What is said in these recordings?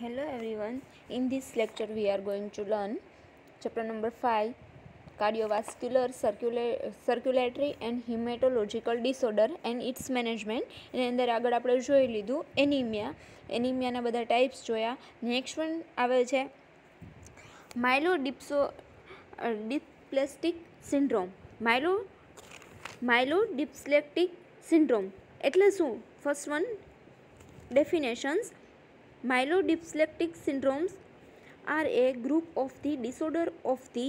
hello everyone in this lecture we are going to learn chapter number 5 cardiovascular circula circulatory and hematological disorder and its management એની અંદર આગળ આપણે જોઈ લીધું anaemia એનિમિયાના બધા types જોયા next one આવે છે માઇલો ડિપ્સો ડિપ્લેસ્ટિક સિન્ડ્રોમ માઇલો માઇલો ડિપ્સલેક્ટિક સિન્ડ્રોમ એટલે શું first one definitions Myelodysplastic syndromes are a group of the disorder of the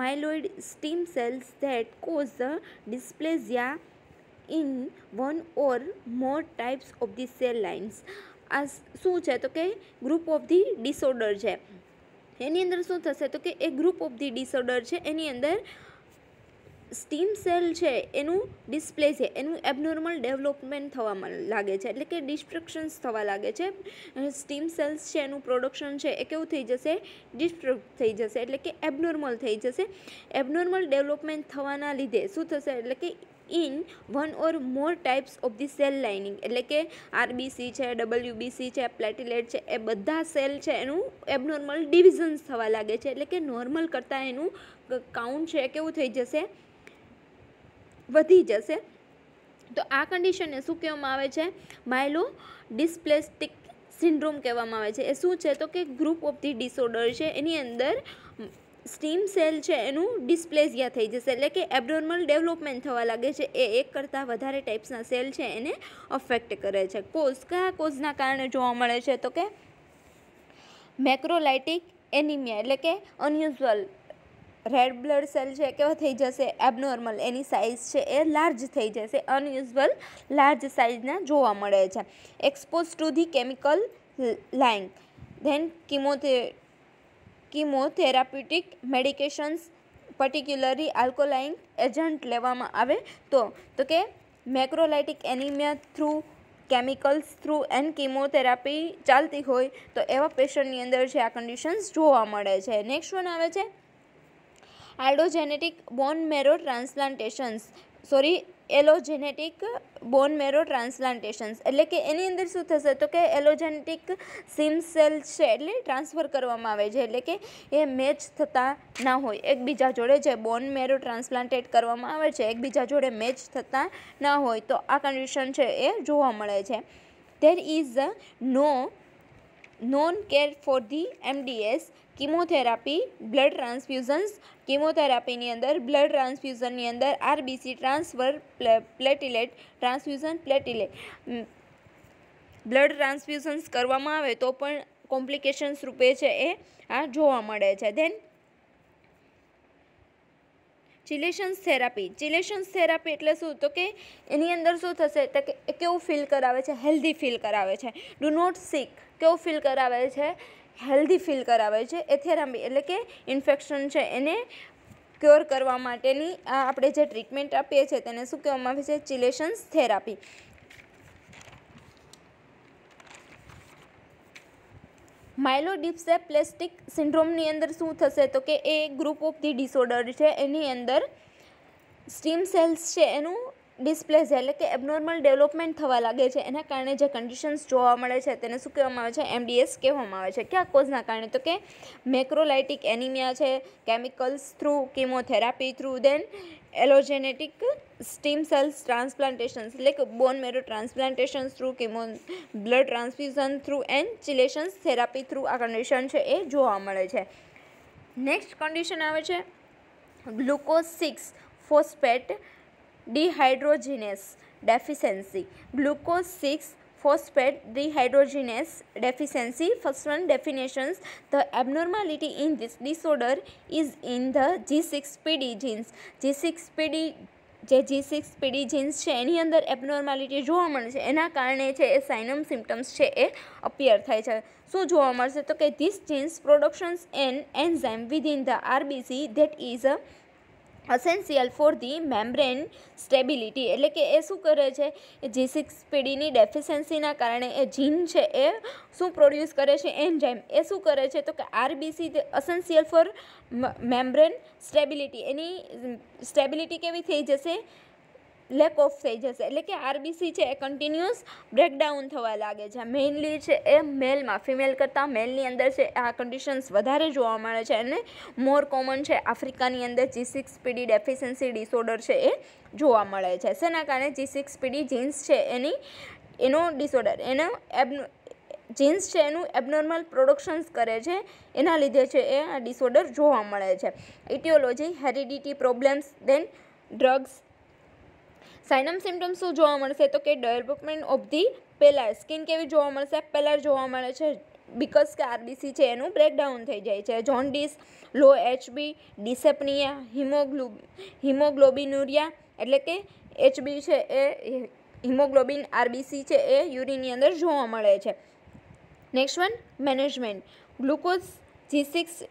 myeloid stem cells that cause the dysplasia in one or more types of the cell lines આ શું છે તો કે group of the disorder છે એની અંદર શું થશે તો કે a group of the disorder છે એની અંદર સ્ટીમ સેલ છે એનું ડિસ્પ્લે છે એનું એબનોર્મલ ડેવલપમેન્ટ થવા લાગે છે એટલે કે ડિસ્ટ્રક્શન્સ થવા લાગે છે સ્ટીમ સેલ્સ છે એનું પ્રોડક્શન છે એ કેવું થઈ જશે ડિસ્ટ્રક્ટ થઈ જશે એટલે કે એબનોર્મલ થઈ જશે એબનોર્મલ ડેવલપમેન્ટ થવાના લીધે શું થશે એટલે કે in one or more types of the cell lining એટલે કે આરબીસી છે ડબલ્યુબીસી છે પ્લેટિલેટ છે એ બધા સેલ છે એનું એબનોર્મલ ડિવિઝન્સ થવા લાગે છે એટલે કે નોર્મલ કરતાં એનું કાઉન્ટ છે કેવું થઈ જશે વધી જશે તો આ કન્ડિશનને શું કહેવામાં આવે છે માઇલો ડિસ્પ્લેસ્ટિક સિન્ડ્રોમ કહેવામાં આવે છે એ શું છે તો કે ગ્રુપ ઓફ ધી ડિસઓર્ડર છે એની અંદર સ્ટીમ સેલ છે એનું ડિસ્પ્લેઝિયા થઈ જશે એટલે કે એબનોર્મલ ડેવલપમેન્ટ થવા લાગે છે એ એક કરતાં વધારે ટાઈપ્સના સેલ છે એને અફેક્ટ કરે છે કોઝ કયા કોઝના કારણે જોવા મળે છે તો કે મેક્રોલાઇટિક એનિમિયા એટલે કે અનયુઝ્યુઅલ રેડ બ્લડ સેલ છે કેવા થઈ જશે એબનોર્મલ એની સાઇઝ છે એ લાર્જ થઈ જશે અનયુઝ્યુઅલ લાર્જ સાઇઝના જોવા મળે છે expose to the chemical line then કિમોથે chemotherapeutic medications particularly alkaline agent લેવામાં આવે તો તો કે macrocytic anaemia through chemicals through and chemotherapy ચાલતી હોય તો એવા પેશન્ટની અંદર જે આ કન્ડિશન્સ જોવા મળે છે નેક્સ્ટ વન આવે છે આલ્ડોજેનેટિક બોન મેરો ટ્રાન્સપ્લાન્ટેશન્સ સોરી એલોજેનેટિક બોન મેરો ટ્રાન્સપ્લાન્ટેશન્સ એટલે કે એની અંદર શું થશે તો કે એલોજેનેટિક સિમ સેલ છે એટલે ટ્રાન્સફર કરવામાં આવે છે એટલે કે એ મેચ થતા ના હોય એકબીજા જોડે જે બોન મેરો ટ્રાન્સપ્લાન્ટેટ કરવામાં આવે છે એકબીજા જોડે મેચ થતા ના હોય તો આ કન્ડિશન છે એ જોવા મળે છે there is no known cure for the MDS chemotherapy blood transfusions કિમોથેરાપીની અંદર બ્લડ ટ્રાન્સફ્યુઝનની અંદર RBC transfer platelet transfusion platelet blood transfusions કરવામાં આવે તો પણ કોમ્પ્લિકેશન્સ રૂપે છે એ આ જોવા મળે છે then chelations therapy chelations therapy એટલે શું તો કે એની અંદર શું થશે તો કે કેવું ફીલ કરાવે છે હેલ્ધી ફીલ કરાવે છે ડુ નોટ સિક કેવું ફીલ કરાવે છે હેલ્ધી ફીલ કરાવે છે એ થેરાપી એટલે કે ઇન્ફેક્શન છે એને ક્યોર કરવા માટેની આ આપણે જે ટ્રીટમેન્ટ આપીએ છીએ તેને શું કહેવામાં આવે છે ચિલેશન્સ થેરાપી માઇલોડિપ્સે પ્લેસ્ટિક સિન્ડ્રોમની અંદર શું થશે તો કે a group of the disorder છે એની અંદર સ્ટીમ સેલ્સ છે એનું ડિસ્પ્લેઝિયા એટલે કે એબનોર્મલ ડેવલપમેન્ટ થવા લાગે છે એના કારણે જે કન્ડિશન્સ જોવા મળે છે તેને શું કહેવામાં આવે છે એમડીએસ કહેવામાં આવે છે કયા કોઝના કારણે તો કે મેક્રોલાઇટિક એનિમિયા છે chemicals through chemotherapy through then allogeneic stem cells transplantations એટલે કે bone marrow transplantations through chemo blood transfusion through and chelations therapy through આ કન્ડિશન છે એ જોવા મળે છે નેક્સ્ટ કન્ડિશન આવે છે glucose six phosphate dehydrogenase deficiency glucose six first phosphate definitions the abnormality in this disorder is in the G six in the G six g6pd જે જી six પીડી jeans છે એની અંદર એબનોર્માલિટી જોવા મળે છે એના કારણે છે એ સાઇનમ સિમ્ટમ્સ છે એ અપિયર થાય છે શું જોવા મળશે તો કે this genes productions and enzyme within the RBC that is a essential for the membrane stability એટલે કે એ શું કરે છે જી સિક્સ પીડીની ડેફિશિયન્સીના કારણે એ જીન છે એ શું પ્રોડ્યુસ કરે છે એન્ઝાઇમ એ શું કરે છે તો કે RBC essential for membrane stability એની સ્ટેબિલિટી કેવી થઈ જશે લેક ઓફ થઈ જશે એટલે કે આરબીસી છે એ કન્ટિન્યુઅસ બ્રેકડાઉન થવા લાગે છે મેઇનલી છે એ મેલમાં ફિમેલ કરતાં મેલની અંદર છે આ કન્ડિશન્સ વધારે જોવા મળે છે અને મોર કોમન છે આફ્રિકાની અંદર G six PD deficiency disorder છે એ જોવા મળે છે શેના કારણે જી સિક્સ પીડી જીન્સ છે એની એનો ડિસઓર્ડર એનો એબ જીન્સ છે એનું એબનોર્મલ પ્રોડક્શન્સ કરે છે એના લીધે છે એ આ ડિસઓર્ડર જોવા મળે છે aetiology heredity problems then drugs sign and symptom શું જોવા મળશે તો કે development of the pallor skin કેવી જોવા મળશે પેલાર જોવા મળે છે બીકોઝ કે આરબીસી છે એનું બ્રેકડાઉન થઈ જાય છે જોન્ડિસ લો એચબી ડિસેપનિયા હિમોગ્લુ હિમોગ્લોબિનુરિયા એટલે કે એચબી છે એ હિમોગ્લોબિન આરબીસી છે એ યુરિનની અંદર જોવા મળે છે next one management glucose G six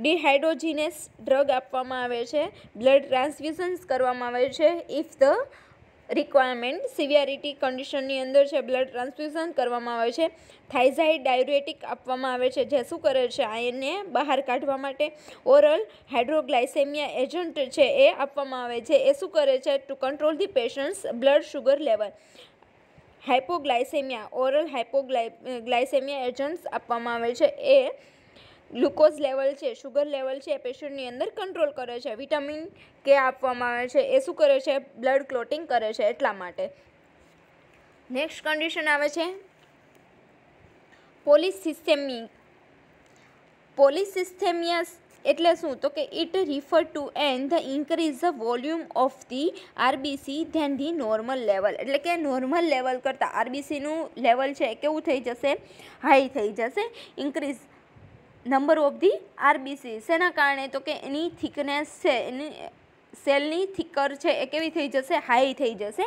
dehydrogenase drug આપવામાં આવે છે બ્લડ ટ્રાન્સફ્યુઝન્સ કરવામાં આવે છે ઇફ ધ રિક્વાયરમેન્ટ સિવિયારિટી કન્ડિશનની અંદર છે બ્લડ ટ્રાન્સફ્યુઝન કરવામાં આવે છે થાઇઝાઇડ ડાયુરેટિક આપવામાં આવે છે જે શું કરે છે આયનને બહાર કાઢવા માટે ઓરલ હાઇડ્રોગ્લાઇસેમિયા એજન્ટ છે એ આપવામાં આવે છે એ શું કરે છે to control the patient's blood sugar level hypoglycaemia oral hypoglycaemia agents આપવામાં આવે છે એ ગ્લુકોઝ લેવલ છે શુગર લેવલ છે એ પેશન્ટની અંદર કંટ્રોલ કરે છે વિટામિન કે આપવામાં આવે છે એ શું કરે છે બ્લડ ક્લોટિંગ કરે છે એટલા માટે નેક્સ્ટ કન્ડિશન આવે છે પોલિસિસ્ટેમી પોલિસિસ્થેમિયા એટલે શું તો કે it refer to and the increase the volume of the RBC then the normal level એટલે કે નોર્મલ લેવલ કરતાં આરબીસીનું લેવલ છે કેવું થઈ જશે હાઈ થઈ જશે increase number of the RBC શેના કારણે તો કે એની થિકનેસ છે એની સેલની થિકર છે એ કેવી થઈ જશે હાઈ થઈ જશે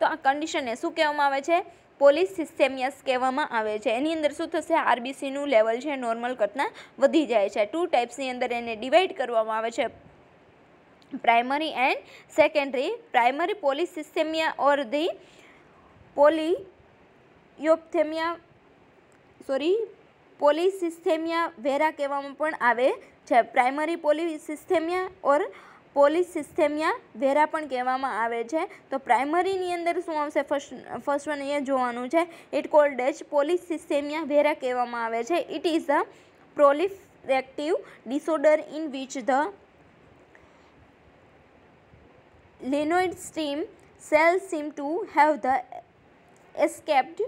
તો આ કન્ડિશનને શું કહેવામાં આવે છે પોલીસ પોલિસિસ્ટેમિયસ કહેવામાં આવે છે એની અંદર શું થશે આરબીસીનું લેવલ છે નોર્મલ કરતાં વધી જાય છે ટુ ટાઈપ્સની અંદર એને ડિવાઈડ કરવામાં આવે છે primary and secondary primary polycythaemia or the poly polycythaemia sorry polycythaemia vera કહેવામાં પણ આવે છે પ્રાઇમરી પોલિસિસ્થેમિયા ઓર પોલિસિસ્થેમિયા વેરા પણ કહેવામાં આવે છે તો પ્રાઇમરીની અંદર શું આવશે ફર્સ્ટ ફર્સ્ટ વન એ જોવાનું છે ઇટ કોલ્ડ એજ પોલિસિસ્થેમિયા વેરા કહેવામાં આવે છે it is a proliferative disorder in which the Linoid stem cell seem to have the escaped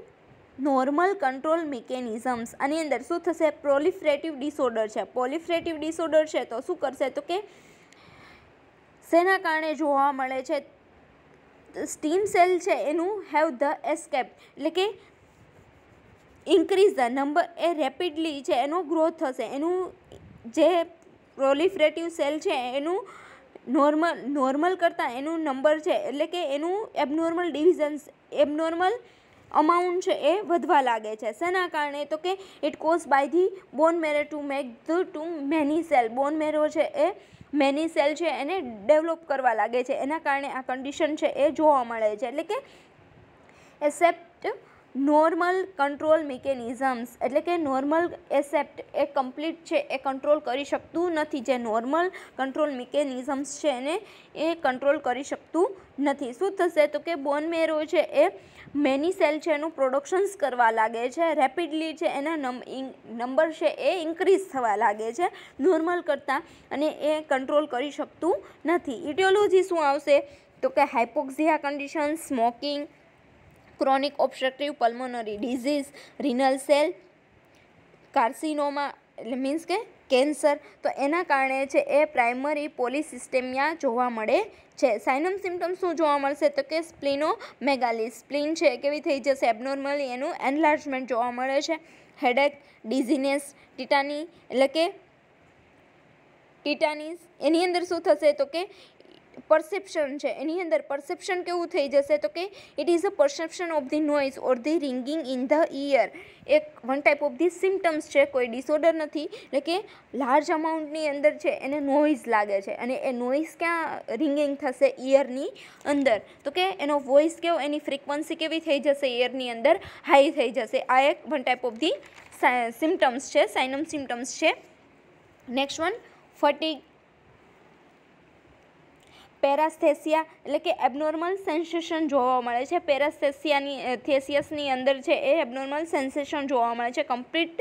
normal control mechanisms આની અંદર શું થશે પ્રોલિફરેટિવ ડિસઓર્ડર છે પોલિફરેટિવ ડિસઓર્ડર છે તો શું કરશે તો કે શેના કારણે જોવા મળે છે સ્ટીમ સેલ છે એનું હેવ ધ એસ્કેપ એટલે કે increase the number a rapidly છે એનો ગ્રોથ થશે એનું જે પ્રોલિફરેટિવ સેલ છે એનું નોર્મલ નોર્મલ કરતાં એનું નંબર છે એટલે કે એનું એબનોર્મલ ડિવિઝન્સ એબનોર્મલ અમાઉન્ટ છે એ વધવા લાગે છે શેના કારણે તો કે it cause by the bone marrow to make the too many cell bone marrow છે એ મેની સેલ છે એને ડેવલપ કરવા લાગે છે એના કારણે આ કન્ડિશન છે એ જોવા મળે છે એટલે કે એસેપ્ટ નોર્મલ કંટ્રોલ મિકેનિઝમ્સ એટલે કે નોર્મલ એસેપ્ટ એ કમ્પ્લીટ છે એ કંટ્રોલ કરી શકતું નથી જે નોર્મલ કંટ્રોલ મિકેનિઝમ્સ છે એને એ કંટ્રોલ કરી શકતું નથી શું થશે તો કે બોન મેરો છે એ મેની સેલ છે એનું પ્રોડક્શન્સ કરવા લાગે છે રેપિડલી છે એના નંબર છે એ ઇન્ક્રીઝ થવા લાગે છે નોર્મલ કરતાં અને એ કંટ્રોલ કરી શકતું નથી ઇટિયોલોજી શું આવશે તો કે hypoxia condition smoking chronic obstructive pulmonary disease renal cell carcinoma એટલે મીન્સ કે કેન્સર તો એના કારણે છે એ પ્રાઇમરી પોલિસિસ્ટેમિયા જોવા મળે છે સાઇનમ સિમ્ટમ શું જોવા મળશે તો કે સ્પ્લીનો મેગાલી સ્પ્લિન છે કેવી થઈ જશે એબનોર્મલી એનું એન્લાર્જમેન્ટ જોવા મળે છે હેડેક ડિઝીનેસ ટીટાની એટલે કે ટીટાનીસ એની અંદર શું થશે તો કે પરસેપ્શન છે એની અંદર પરસેપ્શન કેવું થઈ જશે તો કે it is a perception of the noise or the ringing in the ear એક one type of the symptoms છે કોઈ ડિસઓર્ડર નથી એટલે કે લાર્જ અમાઉન્ટની અંદર છે એને નોઇઝ લાગે છે અને એ નોઇઝ ક્યાં રિંગિંગ થશે ઇયરની અંદર તો કે એનો વોઇસ કેવો એની ફ્રિકવન્સી કેવી થઈ જશે ઇયરની અંદર હાઈ થઈ જશે આ એક one type of the symptoms છે સાઇનમ સિમ્ટમ્સ છે નેક્સ્ટ વન ફટીક પેરાસ્થેસિયા એટલે કે એબનોર્મલ સેન્સેશન જોવા મળે છે પેરાસ્થેસિયાની થેસિયસની અંદર છે એ એબનોર્મલ સેન્સેશન જોવા મળે છે કમ્પ્લીટ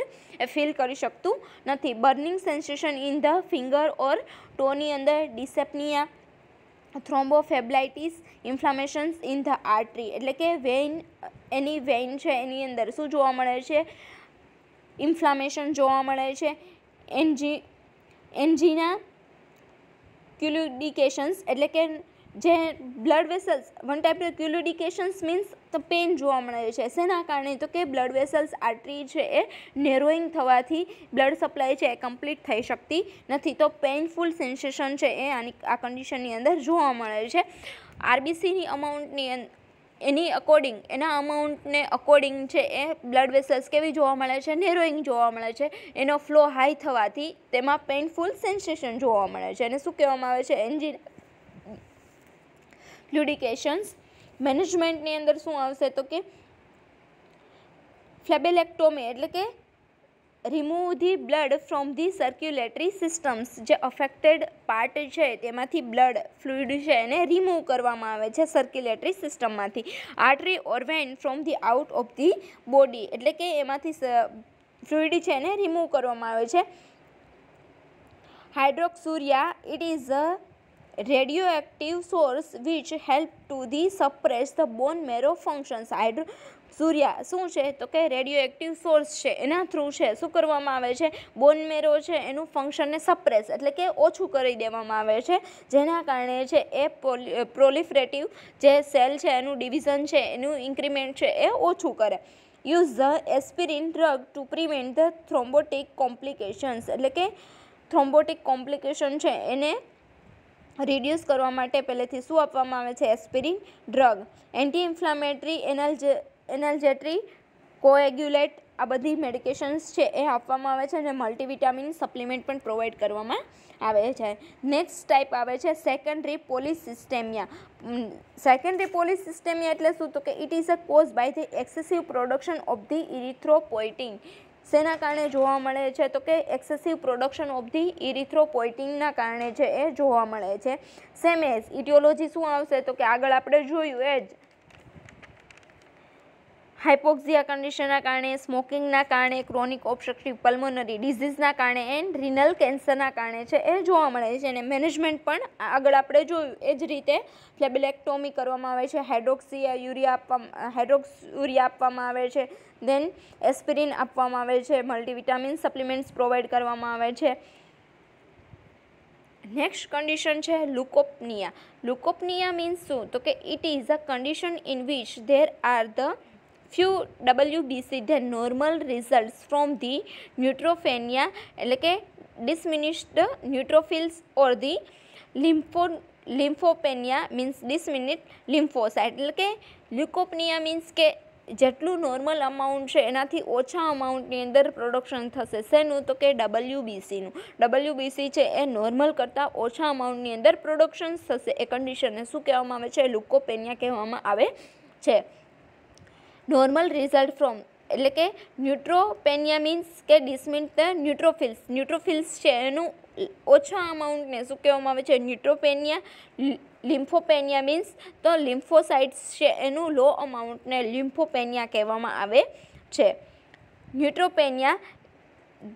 ફીલ કરી શકતું નથી burning sensation in the finger or ટોની અંદર dyspnea thrombophlebitis inflammations in the artery એટલે કે વેઇન એની વેઇન છે એની અંદર શું જોવા મળે છે ઇન્ફ્લામેશન જોવા મળે છે એન્જી એન્જીના ક્યુલ્યુડિકેશન્સ એટલે કે જે બ્લડ વેસલ્સ વન ટાઈપ ટાઈપનું ક્યુલ્યુડિકેશન્સ મીન્સ તો પેન જોવા મળે છે શેના કારણે તો કે બ્લડ વેસલ્સ આર્ટરી છે એ નેરોઈંગ થવાથી બ્લડ સપ્લાય છે એ કમ્પ્લીટ થઈ શકતી નથી તો પેઇનફુલ સેન્સેશન છે એ આની આ કન્ડિશનની અંદર જોવા મળે છે આરબીસીની અમાઉન્ટની એની અકોર્ડિંગ એના અમાઉન્ટને અકોર્ડિંગ છે એ બ્લડ વેસલ્સ કેવી જોવા મળે છે નેરોઈંગ જોવા મળે છે એનો ફ્લો હાઈ થવાથી તેમાં પેઇનફુલ સેન્સેશન જોવા મળે છે એને શું કહેવામાં આવે છે એન્જિન ફ્લુડિકેશન્સ મેનેજમેન્ટની અંદર શું આવશે તો કે ફ્લેબેલેક્ટોમી એટલે કે remove the blood from the circulatory systems જે અફેક્ટેડ પાર્ટ છે તેમાંથી બ્લડ ફ્લુઇડ છે એને રિમૂવ કરવામાં આવે છે સર્ક્યુલેટરી સિસ્ટમમાંથી artery or vein from the out of the body એટલે કે એમાંથી ફ્લુઇડ છે એને રિમૂવ કરવામાં આવે છે hydroxyurea it is a radioactive source which help to the suppress the bone marrow functions hydroxyurea શું છે તો કે રેડિયો એક્ટિવ સોર્સ છે એના થ્રુ છે શું કરવામાં આવે છે બોનમેરો છે એનું ફંક્શનને સપ્રેસ એટલે કે ઓછું કરી દેવામાં આવે છે જેના કારણે છે એ પ્રોલિફરેટિવ જે સેલ છે એનું ડિવિઝન છે એનું ઇન્ક્રીમેન્ટ છે એ ઓછું કરે use the aspirin drug to prevent the thrombotic complications એટલે કે થ્રોમ્બોટિક કોમ્પ્લિકેશન છે એને રિડ્યુસ કરવા માટે પહેલેથી શું આપવામાં આવે છે એસ્પિરિન ડ્રગ એન્ટી ઇન્ફ્લામેટરી એનાલ્જ એનાલ્જેટ્રી કોએગ્યુલેટ આ બધી મેડિકેશન્સ છે એ આપવામાં આવે છે અને મલ્ટીવિટામિન સપ્લિમેન્ટ પણ પ્રોવાઈડ કરવામાં આવે છે નેક્સ્ટ ટાઈપ આવે છે સેકન્ડરી પોલીસ પોલિસિસ્ટેમિયા સેકન્ડરી સિસ્ટેમિયા એટલે શું તો કે it is a cause by the excessive production of the erythropoietin શેના કારણે જોવા મળે છે તો કે એક્સેસિવ પ્રોડક્શન ઓફ ધી ઇરિથ્રોપોઇટિનના કારણે છે એ જોવા મળે છે સેમ એઝ ઇટિયોલોજી શું આવશે તો કે આગળ આપણે જોયું એ જ હાઇપોક્ઝિયા કન્ડિશનના કારણે સ્મોકિંગના કારણે ક્રોનિક ઓબ્સ્ટ્રક્ટિવ પલ્મોનરી ડિઝીઝના કારણે એન્ડ રિનલ કેન્સરના કારણે છે એ જોવા મળે છે અને મેનેજમેન્ટ પણ આગળ આપણે જોયું એ જ રીતે ફ્લેબિલેક્ટોમી કરવામાં આવે છે હાઇડ્રોક્સિયા યુરિયા આપવા હાઇડ્રોક્સ યુરિયા આપવામાં આવે છે દેન એસ્પિરિન આપવામાં આવે છે મલ્ટીવિટામિન સપ્લિમેન્ટ્સ પ્રોવાઈડ કરવામાં આવે છે નેક્સ્ટ કન્ડિશન છે લુકોપનિયા લુકોપનિયા મીન્સ શું તો કે it is a condition in which there are the few WBC the normal results from the neutropenia એટલે કે diminished the neutrophils or the lympho lymphopenia means diminished lymphocyte એટલે કે લ્યુકોપનિયા મીન્સ કે જેટલું નોર્મલ અમાઉન્ટ છે એનાથી ઓછા અમાઉન્ટની અંદર પ્રોડક્શન થશે શેનું તો કે ડબલ્યુબીસીનું ડબલ્યુબીસી છે એ નોર્મલ કરતાં ઓછા અમાઉન્ટની અંદર પ્રોડક્શન થશે એ કન્ડિશનને શું કહેવામાં આવે છે લુકોપેનિયા કહેવામાં આવે છે નોર્મલ રિઝલ્ટ ફ્રોમ એટલે કે ન્યુટ્રોપેનિયા મીન્સ કે ડિસમિન્ટ ધ ન્યુટ્રોફિલ્સ ન્યુટ્રોફિલ્સ છે એનું ઓછા અમાઉન્ટને શું કહેવામાં આવે છે ન્યુટ્રોપેનિયા લિમ્ફોપેનિયા મીન્સ તો લિમ્ફોસાઇટ્સ છે એનું લો અમાઉન્ટને લિમ્ફોપેનિયા કહેવામાં આવે છે neutropenia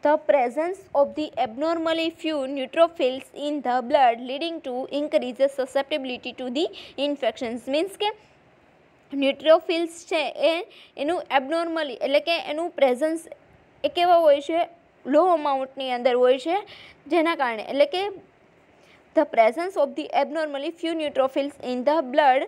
the presence of the abnormally few neutrophils in the blood leading to increases susceptibility to the infections means કે ન્યુટ્રોફિલ્સ છે એ એનું એબનોર્મલી એટલે કે એનું પ્રેઝન્સ એ કેવા હોય છે લો અમાઉન્ટની અંદર હોય છે જેના કારણે એટલે કે the presence of the abnormally few neutrophils in the blood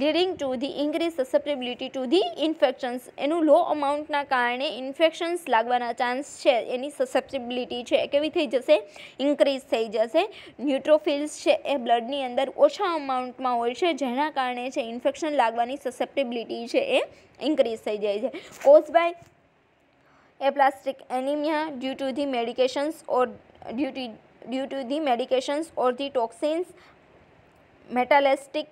leading to the increase susceptibility to the infections એનું લો અમાઉન્ટના કારણે ઇન્ફેક્શન્સ લાગવાના ચાન્સ છે એની સસેપ્ટેબિલિટી છે કેવી થઈ જશે ઇન્ક્રીઝ થઈ જશે ન્યુટ્રોફિલ્સ છે એ બ્લડની અંદર ઓછા અમાઉન્ટમાં હોય છે જેના કારણે છે ઇન્ફેક્શન લાગવાની સસેપ્ટેબિલિટી છે એ ઇન્ક્રીઝ થઈ જાય છે cause by aplastic anemia due to the medications or due to due to the medications or the toxins metalastic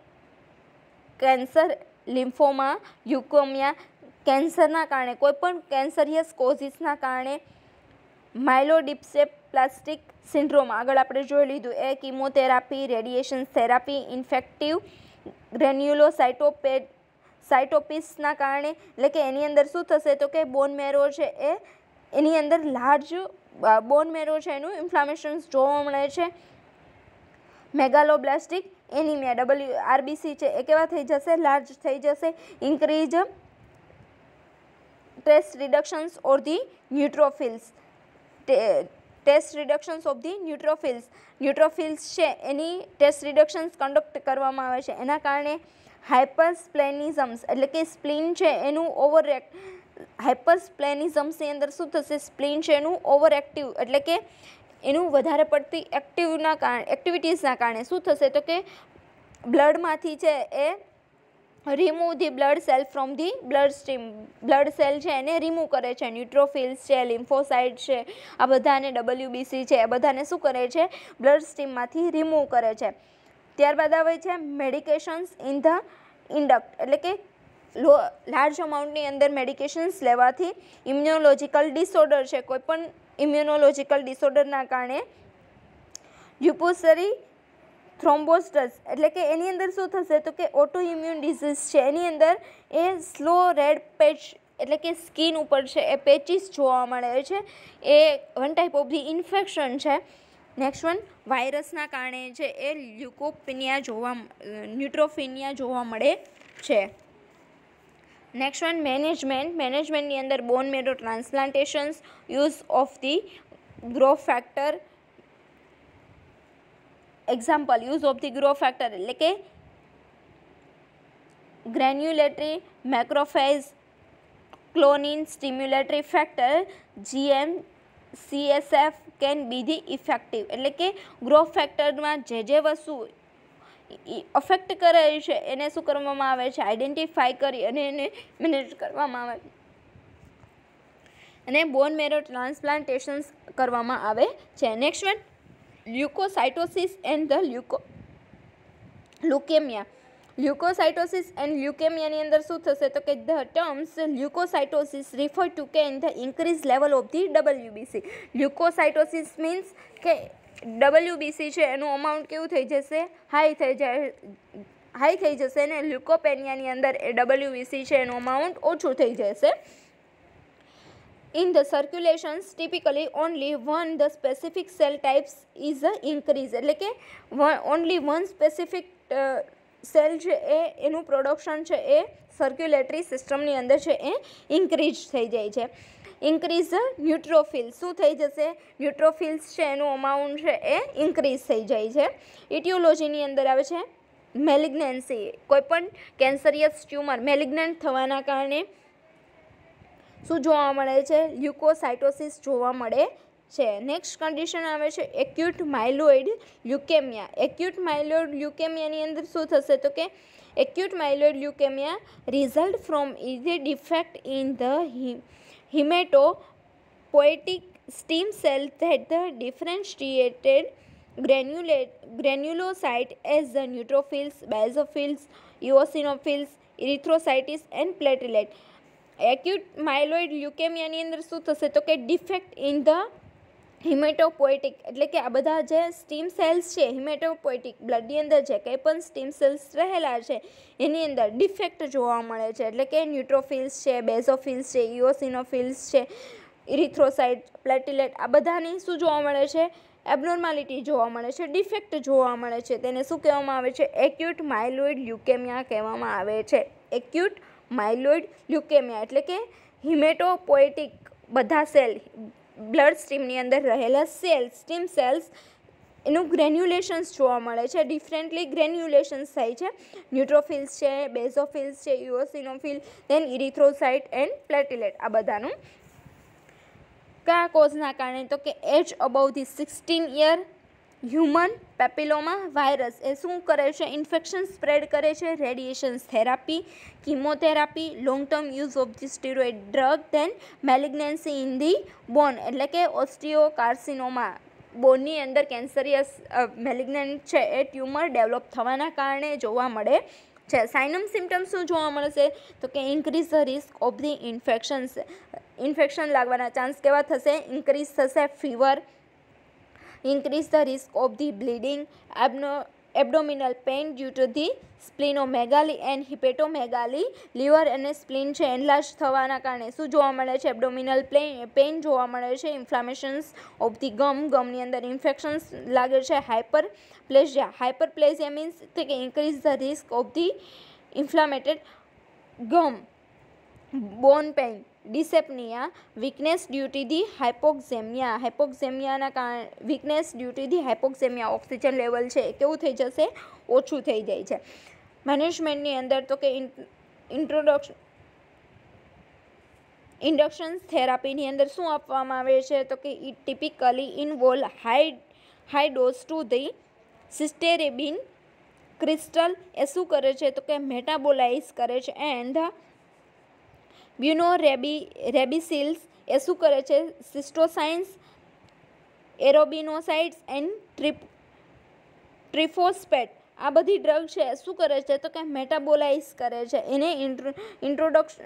cancer lymphoma leukemia કેન્સરના કારણે કોઈપણ કેન્સરિયસ કોઝિસના કારણે માઇલોડિપ્સેપ પ્લાસ્ટિક સિન્ડ્રોમ આગળ આપણે જોઈ લીધું એ કિમોથેરાપી રેડિયેશન થેરાપી ઇન્ફેક્ટિવ ગ્રેન્યુલો ગ્રેન્યુલોસાઇટોપેડ સાઇટોપિસના કારણે એટલે કે એની અંદર શું થશે તો કે બોન મેરો છે એ એની અંદર લાર્જ બોન મેરો છે એનું ઇન્ફ્લામેશન જોવા મળે છે મેગાલોબ્લાસ્ટિક એનિમિયા ડબલ્યુ આરબીસી છે એ કેવા થઈ જશે લાર્જ થઈ જશે increase test reductions or the neutrophils test reductions of the neutrophils neutrophils છે એની ટેસ્ટ રિડક્શન્સ કન્ડક્ટ કરવામાં આવે છે એના કારણે હાઇપરસ્પ્લેનિઝમ્સ એટલે કે સ્પ્લિન છે એનું ઓવર હાઇપરસ્પ્લેનિઝમ્સની અંદર શું થશે સ્પ્લિન છે એનું ઓવર એક્ટિવ એટલે કે એનું વધારે પડતી એક્ટિવના કારણે એક્ટિવિટીઝના કારણે શું થશે તો કે બ્લડમાંથી છે એ remove the blood cell from the blood stream blood cell છે એને રિમૂવ કરે છે ન્યુટ્રોફિલ્સ છે લિમ્ફોસાઇડ છે આ બધાને ડબલ્યુબીસી છે એ બધાને શું કરે છે બ્લડ સ્ટ્રીમમાંથી રિમૂવ કરે છે ત્યારબાદ આવે છે મેડિકેશન્સ ઇન ધ ઇન્ડક્ટ એટલે કે લો લાર્જ અમાઉન્ટની અંદર મેડિકેશન્સ લેવાથી ઇમ્યુનોલોજિકલ ડિસઓર્ડર છે કોઈપણ ઇમ્યુનોલોજીકલ ડિસઓર્ડરના કારણે યુપોસરી થ્રોમ્બોસ્ટસ એટલે કે એની અંદર શું થશે તો કે ઓટો ઇમ્યુન ડિઝીઝ છે એની અંદર એ સ્લો રેડ પેચ એટલે કે સ્કિન ઉપર છે એ પેચીસ જોવા મળે છે એ one type of the infection છે નેક્સ્ટ વન વાયરસના કારણે છે એ લ્યુકોપિનિયા જોવા ન્યુટ્રોફિનિયા જોવા મળે છે નેક્સ્ટ વન મેનેજમેન્ટ મેનેજમેન્ટની અંદર bone marrow transplantations use of the grow factor example use of the grow factor એટલે કે granulocyte macrophage colony stimulatory factor GM CSF can be the effective એટલે કે ગ્રો ફેક્ટરમાં જે જે વસ્તુ અફેક્ટ કરે છે એને શું કરવામાં આવે છે આઈડેન્ટિફાઈ કરી અને એને મેનેજ કરવામાં આવે અને બોન મેરો ટ્રાન્સપ્લાન્ટેશન્સ કરવામાં આવે છે next one leukocytosis and the લ્યુકો લ્યુકેમિયા લ્યુકોસાઇટોસિસ એન્ડ લ્યુકેમિયાની અંદર શું થશે તો કે the terms leukocytosis refer to કે in the increase level of the WBC leukocytosis means કે ડબલ્યુબીસી છે એનું અમાઉન્ટ કેવું થઈ જશે હાઈ થઈ જાય હાઈ થઈ જશે ને લ્યુકોપેનિયાની અંદર એ ડબલ્યુબીસી છે એનું અમાઉન્ટ ઓછું થઈ જશે in the circulations typically only one the specific cell types is a increase એટલે કે ઓનલી વન સ્પેસિફિક સેલ છે એ એનું પ્રોડક્શન છે એ સર્ક્યુલેટરી સિસ્ટમની અંદર છે એ ઇન્ક્રીઝ થઈ જાય છે ઇન્ક્રીઝ ન્યુટ્રોફિલ શું થઈ જશે ન્યુટ્રોફિલ્સ છે એનું અમાઉન્ટ છે એ ઇન્ક્રીઝ થઈ જાય છે ઇટિયોલોજીની અંદર આવે છે મેલિગ્નેન્સી કોઈપણ કેન્સરિયસ ટ્યુમર મેલિગ્નેન્ટ થવાના કારણે શું જોવા મળે છે લ્યુકોસાઇટોસિસ જોવા મળે છે નેક્સ્ટ કન્ડિશન આવે છે acute myeloid leukemia acute myeloid લ્યુકેમિયાની અંદર શું થશે તો કે acute myeloid leukemia result from is a defect in the hematopoietic stem cell that the differentiated granulocyte as the neutrophils, basophils, eosinophils, erythrocytes and platelet. Acute myeloid leukemia અંદર શું થશે તો કે ડિફેક્ટ ઇન ધ હિમેટોપોએટિક એટલે કે આ બધા જે સ્ટીમ સેલ્સ છે હિમેટોપોએટિક બ્લડની અંદર જે કંઈ પણ સ્ટીમ સેલ્સ રહેલા છે એની અંદર ડિફેક્ટ જોવા મળે છે એટલે કે ન્યુટ્રોફિલ્સ છે બેઝોફિલ્સ છે ઇઓસિનોફિલ્સ છે ઇરિથ્રોસાઇટ પ્લેટિલેટ આ બધાની શું જોવા મળે છે એબનોર્માલિટી જોવા મળે છે ડિફેક્ટ જોવા મળે છે તેને શું કહેવામાં આવે છે એક્યુટ માઇલોઇડ લ્યુકેમિયા કહેવામાં આવે છે એક્યુટ માઇલોઇડ લ્યુકેમિયા એટલે કે હિમેટોપોએટિક બધા સેલ બ્લડ સ્ટ્રીમની અંદર રહેલા સેલ્સ સ્ટીમ સેલ્સ એનું ગ્રેન્યુલેશન્સ જોવા મળે છે ડિફરન્ટલી ગ્રેન્યુલેશન્સ થાય છે ન્યુટ્રોફિલ્સ છે બેઝોફિલ્સ છે યુઓસિનોફિલ દેન ઇરિથ્રોસાઇટ એન્ડ પ્લેટિલેટ આ બધાનું કયા કોઝના કારણે તો કે age above the sixteen year human papilloma virus એ શું કરે છે ઇન્ફેક્શન સ્પ્રેડ કરે છે radiations therapy chemotherapy long term use of the steroid drug then malignancy in the bone એટલે કે ઓસ્ટિયોકાર્સિનોમા બોનની અંદર કેન્સરિયસ મેલિગ્નેન્ટ છે એ ટ્યુમર ડેવલપ થવાના કારણે જોવા મળે છે સાઇનમ સિમ્ટમ્સ શું જોવા મળશે તો કે increase the risk of the infections infection લાગવાના ચાન્સ કેવા થશે ઇન્ક્રીઝ થશે fever increase the risk of the bleeding એબનો abdominal pain due to the splenomegaly and hepatomegaly liver અને સ્પ્લિન છે એનલાર્જ થવાના કારણે શું જોવા મળે છે એબડોમિનલ પ્લેન પેઇન જોવા મળે છે ઇન્ફ્લામેશન્સ ઓફ ધી ગમ ગમની અંદર ઇન્ફેક્શન્સ લાગે છે hyperplasia hyperplasia means કે increase the risk of the inflamed gum bone pain dyspnea weakness due to the hypoxemia હાઇપોક્ઝેમિયાના કારણે weakness due to the hypoxemia oxygen level છે કેવું થઈ જશે ઓછું થઈ જાય છે મેનેજમેન્ટની અંદર તો કે ઇન્ટ્રોડક્શન ઇન્ડક્શન થેરાપીની અંદર શું આપવામાં આવે છે તો કે it typically involve high high dose to the cytarabine crystal એ શું કરે છે તો કે મેટાબોલાઇઝ કરે છે એન્ડ બ્યુનો રેબી રેબિસિલ્સ એ શું કરે છે સિસ્ટોસાઇન્સ એરોબિનોસાઇડ્સ એન્ડ ટ્રીપ ટ્રિફોસ્પેટ આ બધી ડ્રગ છે એ શું કરે છે તો કે મેટાબોલાઇઝ કરે છે એને ઇન્ટ્રોડક્શ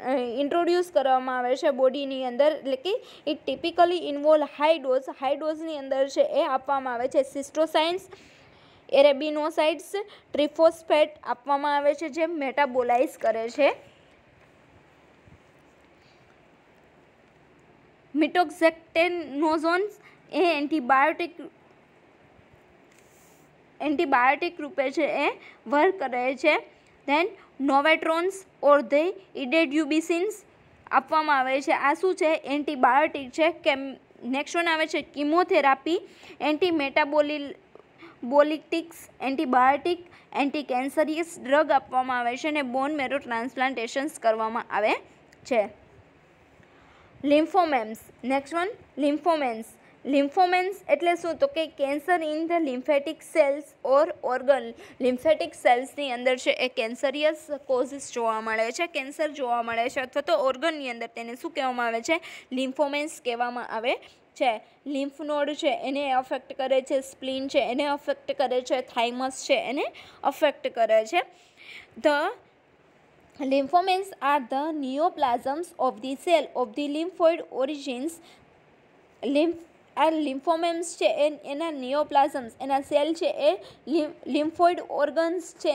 ઇન્ટ્રોડ્યુસ કરવામાં આવે છે બોડીની અંદર એટલે કે it typically involve high dose high ડોઝની અંદર છે એ આપવામાં આવે છે સિસ્ટોસાઇન્સ એરેબિનોસાઇડ્સ ટ્રિફોસ્ફેટ આપવામાં આવે છે જે મેટાબોલાઇઝ કરે છે મિટોક્ઝેક્ટેનોઝોન્સ એ એન્ટીબાયોટિક એન્ટીબાયોટિક રૂપે છે એ વર્ક કરે છે ધેન નોવેટ્રોન્સ ઓર ધે ઇડેડ્યુબિસિન્સ આપવામાં આવે છે આ શું છે એન્ટીબાયોટિક છે કેમ નેક્સ્ટ વન આવે છે chemotherapy anti metabolites antibiotic anti cancerous drug આપવામાં આવે છે અને બોન મેરો ટ્રાન્સપ્લાન્ટેશન્સ કરવામાં આવે છે લિમ્ફોમેમ્સ નેક્સ્ટ વન લિમ્ફોમેન્સ લિમ્ફોમેન્સ એટલે શું તો કે cancer in the lymphatic cells or organ lymphatic સેલ્સની અંદર છે એ કેન્સરિયસ કોઝિસ જોવા મળે છે કેન્સર જોવા મળે છે અથવા તો ઓર્ગનની અંદર તેને શું કહેવામાં આવે છે લિમ્ફોમેન્સ કહેવામાં આવે છે લિમ્ફનોડ છે એને અફેક્ટ કરે છે સ્પ્લિન છે એને અફેક્ટ કરે છે થાઇમસ છે એને અફેક્ટ કરે છે the Lymphomas are the neoplasms of the cell of the lymphoid origins. Lymph આ In છે એ એના નિયોપ્લાઝમ્સ એના સેલ છે in a lymphoid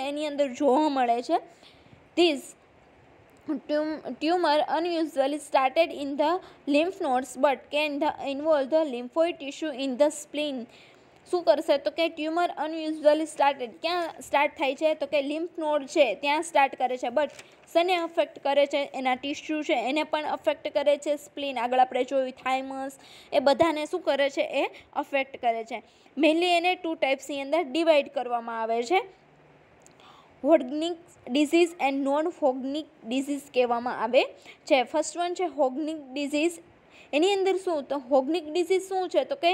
એની અંદર જોવા મળે છે This tumor unusually started in the lymph nodes but can the involve the lymphoid tissue in the spleen શું કરશે તો કે ટ્યુમર અનયુઝ્યુઅલી સ્ટાર્ટેડ ક્યાં સ્ટાર્ટ થાય છે તો કે લિમ્ફ નોડ છે ત્યાં સ્ટાર્ટ કરે છે બટ શેને અફેક્ટ કરે છે એના ટીશ્યુ છે એને પણ અફેક્ટ કરે છે સ્પ્લિન આગળ આપણે જોયું થાઇમસ એ બધાને શું કરે છે એ અફેક્ટ કરે છે મેઇનલી એને ટુ ટાઈપ્સની અંદર ડિવાઈડ કરવામાં આવે છે organic disease and non organic disease કહેવામાં આવે છે ફર્સ્ટ વન છે હોગનિક ડિઝીઝ એની અંદર શું તો હોગનિક ડિઝીઝ શું છે તો કે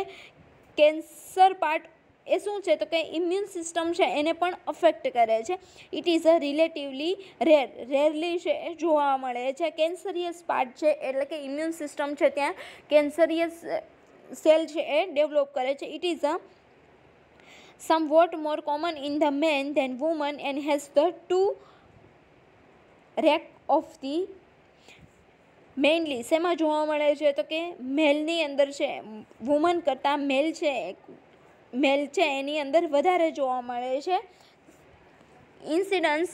કેન્સર પાર્ટ એ શું છે તો કે ઇમ્યુન સિસ્ટમ છે એને પણ અફેક્ટ કરે છે it is a relatively rare rarely છે એ જોવા મળે છે કેન્સરિયસ પાર્ટ છે એટલે કે ઇમ્યુન સિસ્ટમ છે ત્યાં કેન્સરિયસ સેલ છે એ ડેવલપ કરે છે it is a somewhat more common in the men than women and has the two રેક ઓફ ધી મેઇનલી શેમાં જોવા મળે છે તો કે મેલની અંદર છે વુમન કરતાં મેલ છે મેલ છે એની અંદર વધારે જોવા મળે છે incidence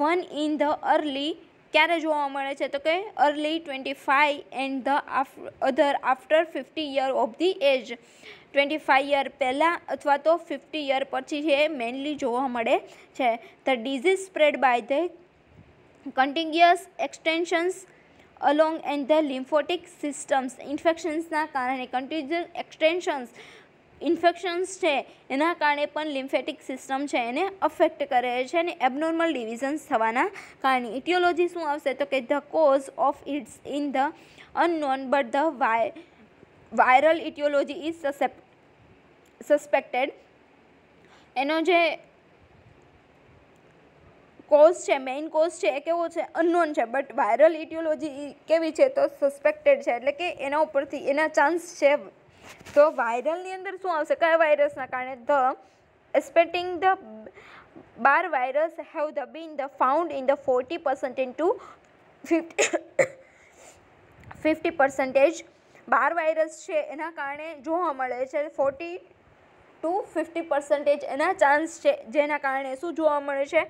one in the early ક્યારે જોવા મળે છે તો કે early twenty five and the other after fifty year of the age twenty five year પહેલાં અથવા તો ફિફ્ટી યર પછી છે મેનલી જોવા મળે છે the disease spread by the continuous extensions along and the lymphatic systems ઇન્ફેક્શન્સના કારણે કન્ટિન્યુઅસ એક્સટેન્શન્સ ઇન્ફેક્શન્સ છે એના કારણે પણ લિમ્ફેટિક સિસ્ટમ છે એને અફેક્ટ કરે છે અને એબનોર્મલ ડિવિઝન્સ થવાના કારણે ઇટિયોલોજી શું આવશે તો કે the cause of its in the unknown but the વાય વાયરલ ઇટિયોલોજી ઇઝ સસેપ સસ્પેક્ટેડ એનો જે કોઝ છે મેઇન કોઝ છે એ કેવો છે અનનોન છે બટ વાયરલ ઇટિયોલોજી કેવી છે તો સસ્પેક્ટેડ છે એટલે કે એના ઉપરથી એના ચાન્સ છે તો વાયરલની અંદર શું આવશે કયા વાયરસના કારણે the expecting the Barr virus have the been the found in the forty percentage to fifty fifty percentage Barr virus છે એના કારણે જોવા મળે છે ફોર્ટી ટુ ફિફ્ટી પર્સન્ટેજ એના ચાન્સ છે જેના કારણે શું જોવા મળે છે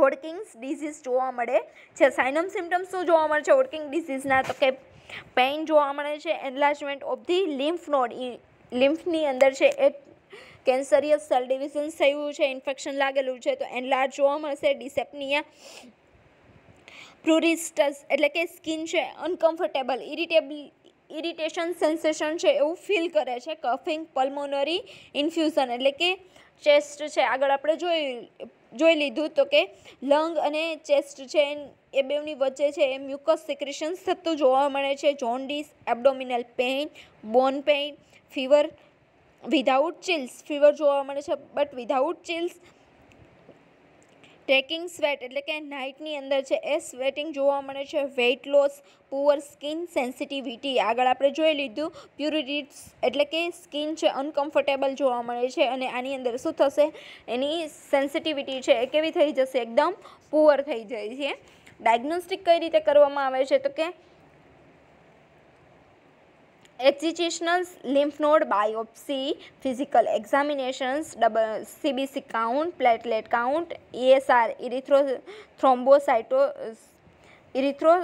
હોડકિંગ્સ ડિઝીઝ જોવા મળે છે સાયનમ સિમ્ટમ્સ શું જોવા મળે છે હોડકિંગ ડિઝીઝના તો કે પેઇન જોવા મળે છે enlargement of the lymph node લિમ્ફની અંદર છે એ કેન્સરિયસ સેલ ડિવિઝન થયું છે ઇન્ફેક્શન લાગેલું છે તો એન્લાર્જ જોવા મળશે ડિસેપ્નિયા પ્રુરિસ્ટસ એટલે કે સ્કિન છે અનકમ્ફર્ટેબલ ઇરિટેબલ ઇરિટેશન સેન્સેશન છે એવું ફીલ કરે છે કફિંગ પલ્મોનરી ઇન્ફ્યુઝન એટલે કે ચેસ્ટ છે આગળ આપણે જોયું જોઈ લીધું તો કે લંગ અને ચેસ્ટ છે એ બેની વચ્ચે છે એ મ્યુકસ સિક્રેશન્સ થતું જોવા મળે છે jaundice abdominal pain bone pain fever without chills fever જોવા મળે છે but without chills drenching sweat એટલે કે નાઇટની અંદર છે એ સ્વેટિંગ જોવા મળે છે weight loss poor skin sensitivity આગળ આપણે જોઈ લીધું પ્યુરિટીટ્સ એટલે કે સ્કિન છે અનકમ્ફર્ટેબલ જોવા મળે છે અને આની અંદર શું થશે એની સેન્સિટિવિટી છે એ કેવી થઈ જશે એકદમ પુઅર થઈ જાય છે ડાયગ્નોસ્ટિક કઈ રીતે કરવામાં આવે છે તો કે excisional lymph node node biopsy physical examinations double CBC count platelet count ESR ઇરિથ્રો થ્રોમ્બોસાઇટો ઇરિથ્રો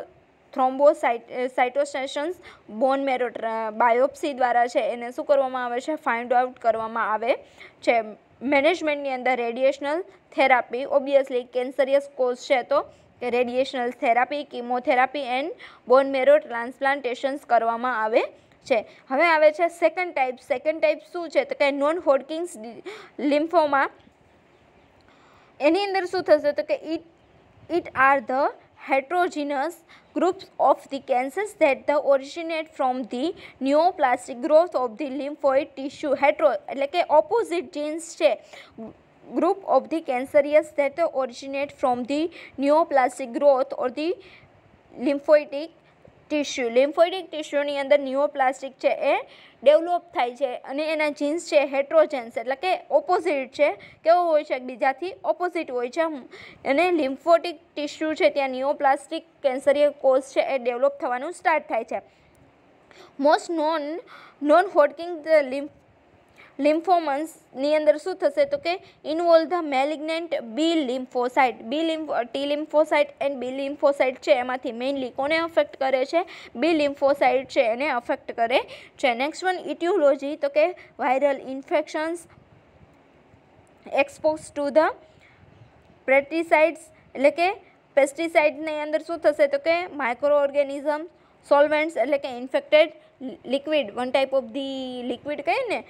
થ્રોમ્બોસાઇટોસેશન્સ બોન મેરો બાયોપ્સી દ્વારા છે એને શું કરવામાં આવે છે ફાઇન્ડ આઉટ કરવામાં આવે છે મેનેજમેન્ટની અંદર radiational therapy obviously cancerous cause છે તો radiational therapy chemotherapy and bone marrow transplantations કરવામાં આવે છે હવે આવે છે સેકન્ડ ટાઈપ સેકન્ડ ટાઈપ શું છે તો કે નોન હોડકિન્સ લિમ્ફોમા એની અંદર શું થશે તો કે it it are the heterogeneous groups of the cancers that the originate from the neoplastic growth of the lymphoid tissue hetero એટલે કે ઓપોઝિટ જીન્સ છે group of the cancerious that originate from the neoplastic growth or the lymphocytic tissue lymphoid ટીસ્યુની અંદર neoplastic છે એ develop થાય છે અને એના જીન્સ છે હેટ્રોજન્સ એટલે કે ઓપોઝિટ છે કેવો હોય છે એકબીજાથી ઓપોઝિટ હોય છે અને લિમ્ફોટિક ટીસ્યુ છે ત્યાં નિયોપ્લાસ્ટિક કેન્સરીય કોષ છે એ ડેવલપ થવાનું સ્ટાર્ટ થાય છે most non non Hodgkin lymph લિમ્ફોમન્સની અંદર શું થશે તો કે involve the malignant B lymphocyte B lymph T lymphocyte and B lymphocyte છે એમાંથી મેઇનલી કોને અફેક્ટ કરે છે બી લિમ્ફોસાઇટ છે એને અફેક્ટ કરે છે નેક્સ્ટ વન ઇટ્યુલોજી તો કે viral infections expose to the pesticides એટલે કે પેસ્ટિસાઇડની અંદર શું થશે તો કે માઇક્રો ઓર્ગેનિઝમ સોલ્વેન્ટ્સ એટલે કે infected liquid one type of the liquid કહીએ ને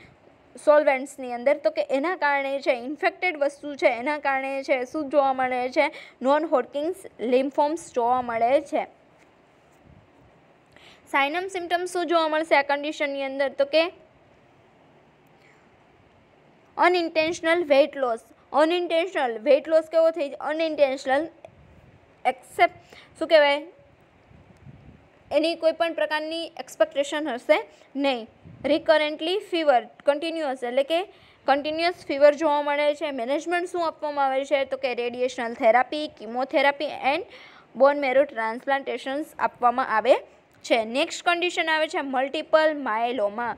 સોલ્વેન્ટ્સની અંદર તો કે એના કારણે છે ઇન્ફેક્ટેડ વસ્તુ છે એના કારણે છે શું જોવા મળે છે નોન હોટકિંગ્સ લિમ્ફોમ્સ જોવા મળે છે સાયનમ સિમ્ટમ્સ શું જોવા મળશે આ કન્ડિશનની અંદર તો કે unintentional weight loss unintentional weight loss કેવો થઈ જાય અનઇન્ટેન્શનલ એક્સેપ્ટ શું કહેવાય એની કોઈ પણ પ્રકારની એક્સપેક્ટેશન હશે નહીં રિકરન્ટલી ફીવર કન્ટિન્યુઅસ એટલે કે કન્ટિન્યુઅસ ફીવર જોવા મળે છે મેનેજમેન્ટ શું આપવામાં આવે છે તો કે radiational therapy chemotherapy and bone marrow transplantations આપવામાં આવે છે નેક્સ્ટ કન્ડિશન આવે છે multiple myeloma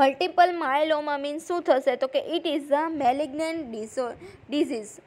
multiple myeloma means શું થશે તો કે it is a malignant disease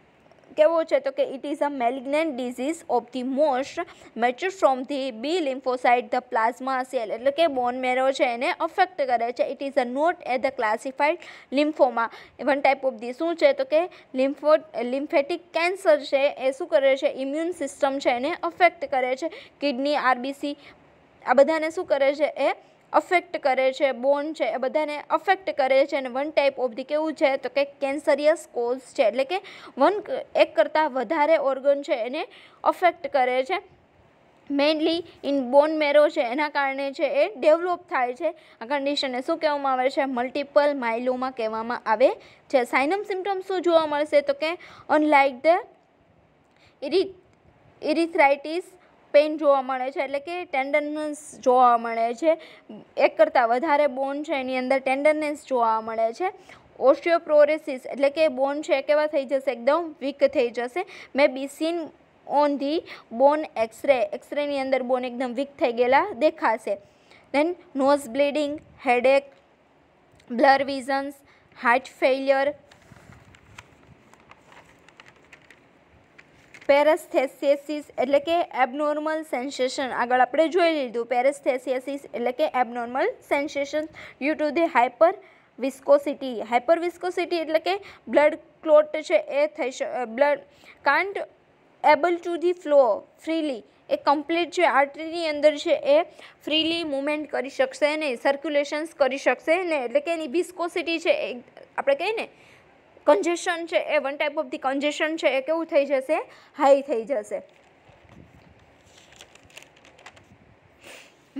કેવો છે તો કે it is a malignant disease of the most mature from the B lymphocyte the plasma cell એટલે કે બોન મેરો છે એને અફેક્ટ કરે છે it is a not a the classified lymphoma one type of the શું છે તો કે લિમ્ફો લિમ્ફેટિક કેન્સર છે એ શું કરે છે ઇમ્યુન સિસ્ટમ છે એને અફેક્ટ કરે છે કિડની આરબીસી આ બધાને શું કરે છે એ અફેક્ટ કરે છે બોન છે એ બધાને અફેક્ટ કરે છે અને વન ટાઈપ ઓફ ધી કેવું છે તો કે કેન્સરિયસ કોઝ છે એટલે કે વન એક કરતાં વધારે ઓર્ગન છે એને અફેક્ટ કરે છે મેઇનલી ઇન બોન મેરો છે એના કારણે છે એ ડેવલપ થાય છે આ કન્ડિશનને શું કહેવામાં આવે છે મલ્ટિપલ માઇલોમાં કહેવામાં આવે છે સાઇનમ સિમ્ટમ શું જોવા મળશે તો કે અનલાઇક ધ ઇરિથ્રાઇટિસ પેન જોવા મળે છે એટલે કે ટેન્ડરનેસ જોવા મળે છે એક કરતાં વધારે બોન છે એની અંદર ટેન્ડરનેસ જોવા મળે છે ઓસ્ટિયોપ્રોરેસિસ એટલે કે બોન છે કેવા થઈ જશે એકદમ વીક થઈ જશે may be seen on the bone x-ray એક્સરેની અંદર બોન એકદમ વીક થઈ ગયેલા દેખાશે then nose bleeding headache blur visions heart failure paraesthesias એટલે કે એબનોર્મલ સેન્સેશન આગળ આપણે જોઈ લીધું પેરેસ્થેસિસિસ એટલે કે abnormal sensation due to the hyper viscosity hyper viscosity એટલે કે બ્લડ ક્લોટ છે એ થઈ blood can't able to the flow freely એ કમ્પ્લીટ જે આર્ટરીની અંદર છે એ ફ્રીલી મુવમેન્ટ કરી શકશે નહીં સર્ક્યુલેશન્સ કરી શકશે નહીં એટલે કે એની વિસ્કોસિટી છે આપણે કહીએ ને કન્જેશન છે એ one type of the congestion છે એ કેવું થઈ જશે હાઈ થઈ જશે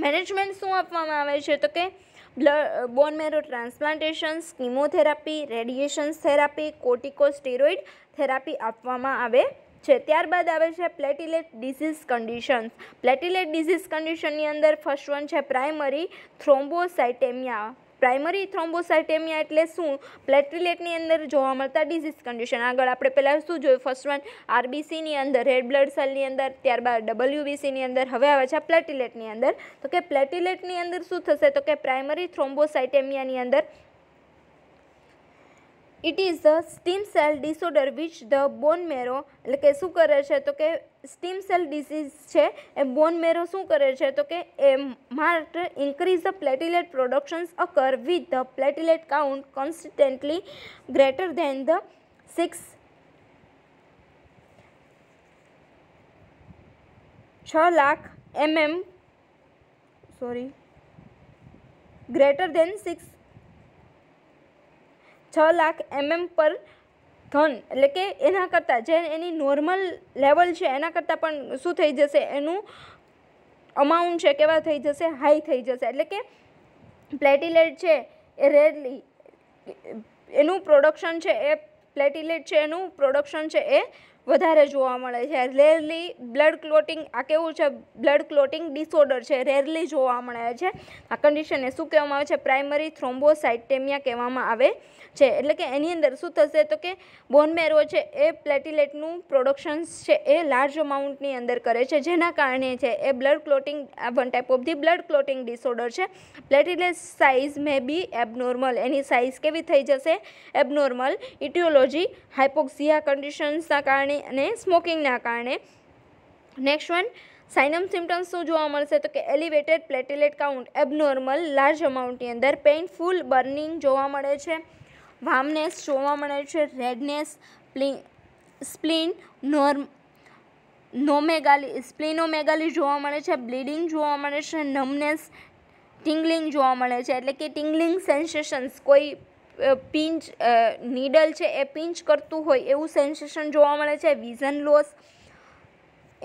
મેનેજમેન્ટ શું આપવામાં આવે છે તો કે blood bone marrow transplantations chemotherapy radiations therapy corticosteroid therapy આપવામાં આવે છે ત્યારબાદ આવે છે platelet disease conditions platelet disease કન્ડિશનની અંદર ફર્સ્ટ વન છે પ્રાઇમરી થ્રોમ્બોસાઇટેમિયા પ્રાઇમરી થ્રોમ્બોસાઇટેમિયા એટલે શું પ્લેટલેટની અંદર જોવા મળતા ડિઝીઝ કન્ડિશન આગળ આપણે પહેલાં શું જોયું ફર્સ્ટ વન આરબીસીની અંદર રેડ બ્લડ સેલની અંદર ત્યારબાદ ડબલ્યુબીસીની અંદર હવે આવે છે પ્લેટિલેટની અંદર તો કે પ્લેટિલેટની અંદર શું થશે તો કે પ્રાઇમરી થ્રોમ્બોસાઇટેમિયાની અંદર it is the stem cell disorder which the bone marrow એટલે કે શું કરે છે તો કે સ્ટીમ સેલ ડિસીઝ છે એ બોન મેરો શું કરે છે તો કે a marked increase the platelet productions occur with the platelet count constantly greater than the six છ lakh mm sorry greater than six છ લાખ એમએમ પર ધન એટલે કે એના કરતાં જે એની નોર્મલ લેવલ છે એના કરતાં પણ શું થઈ જશે એનું અમાઉન્ટ છે કેવા થઈ જશે હાઈ થઈ જશે એટલે કે પ્લેટિલેટ છે એ રેરલી એનું પ્રોડક્શન છે એ પ્લેટિલેટ છે એનું પ્રોડક્શન છે એ વધારે જોવા મળે છે રેરલી બ્લડ ક્લોટિંગ આ કેવું છે બ્લડ ક્લોટિંગ ડિસઓર્ડર છે રેરલી જોવા મળે છે આ કન્ડિશનને શું કહેવામાં આવે છે પ્રાઇમરી થ્રોમ્બોસાઇટેમિયા કહેવામાં આવે છે એટલે કે એની અંદર શું થશે તો કે બોનમેરો છે એ પ્લેટિલેટનું પ્રોડક્શન્સ છે એ લાર્જ અમાઉન્ટની અંદર કરે છે જેના કારણે છે એ blood clotting one type of the blood clotting disorder છે platelet size may be abnormal એની સાઇઝ કેવી થઈ જશે એબનોર્મલ ઇટિયોલોજી હાઇપોક્સિયા કન્ડિશન્સના કારણે અને સ્મોકિંગના કારણે નેક્સ્ટ વન સાઇનમ સિમ્ટમ્સ શું જોવા મળશે તો કે elevated platelet count abnormal large અમાઉન્ટની અંદર પેઇનફુલ બર્નિંગ જોવા મળે છે વામનેસ જોવા મળે છે રેડનેસ સ્પ્લિન નોર્મ નોમેગાલી સ્પ્લિનોમેગાલી જોવા મળે છે બ્લીડિંગ જોવા મળે છે નમનેસ ટિંગલિંગ જોવા મળે છે એટલે કે ટિંગલિંગ સેન્સેશન્સ કોઈ પિંચ નીડલ છે એ પિંચ કરતું હોય એવું સેન્સેશન જોવા મળે છે વિઝન લોસ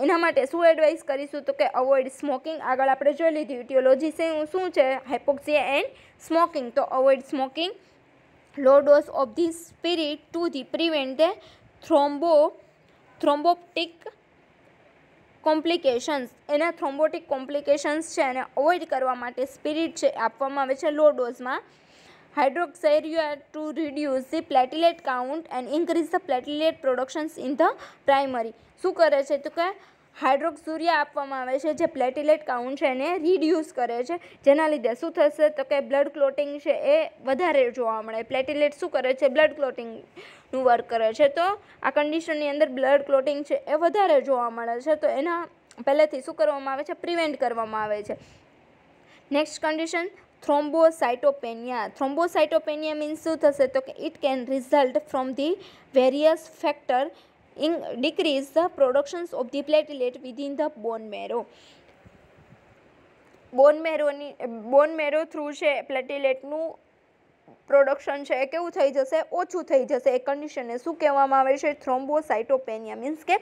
એના માટે શું એડવાઇસ કરીશું તો કે અવોઇડ સ્મોકિંગ આગળ આપણે જોઈ લીધી ઇટિયોલોજી શું છે હાઇપોક્સિયા એન્ડ સ્મોકિંગ તો avoid smoking low dose of the spirit to the prevent the thrombo thrombotic complications એના થ્રોમ્બોટિક કોમ્પ્લિકેશન્સ છે એને અવોઇડ કરવા માટે સ્પિરિટ છે આપવામાં આવે છે લો ડોઝમાં hydroxyurea to reduce the platelet count and increase the platelet productions in the primary શું કરે છે તો કે હાઇડ્રોક્સુરિયા આપવામાં આવે છે જે પ્લેટિલેટ કાઉન્ટ છે એને રિડ્યુસ કરે છે જેના લીધે શું થશે તો કે બ્લડ ક્લોટિંગ છે એ વધારે જોવા મળે પ્લેટિલેટ શું કરે છે બ્લડ ક્લોટિંગનું વર્ક કરે છે તો આ કન્ડિશનની અંદર બ્લડ ક્લોટિંગ છે એ વધારે જોવા મળે છે તો એના પહેલેથી શું કરવામાં આવે છે પ્રિવેન્ટ કરવામાં આવે છે next condition thrombocytopenia thrombocytopenia means શું થશે તો કે it can result from the various factor in decrease the productions of the platelet within the bone marrow bone મેરોની બોન મેરો થ્રુ છે પ્લેટિલેટનું પ્રોડક્શન છે એ કેવું થઈ જશે ઓછું થઈ જશે એ કન્ડિશનને શું કહેવામાં આવે છે થ્રોમ્બોસાઇટોપેનિયા મીન્સ કે